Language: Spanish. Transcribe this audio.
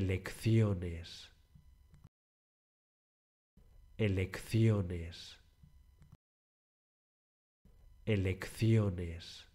elecciones, elecciones, elecciones.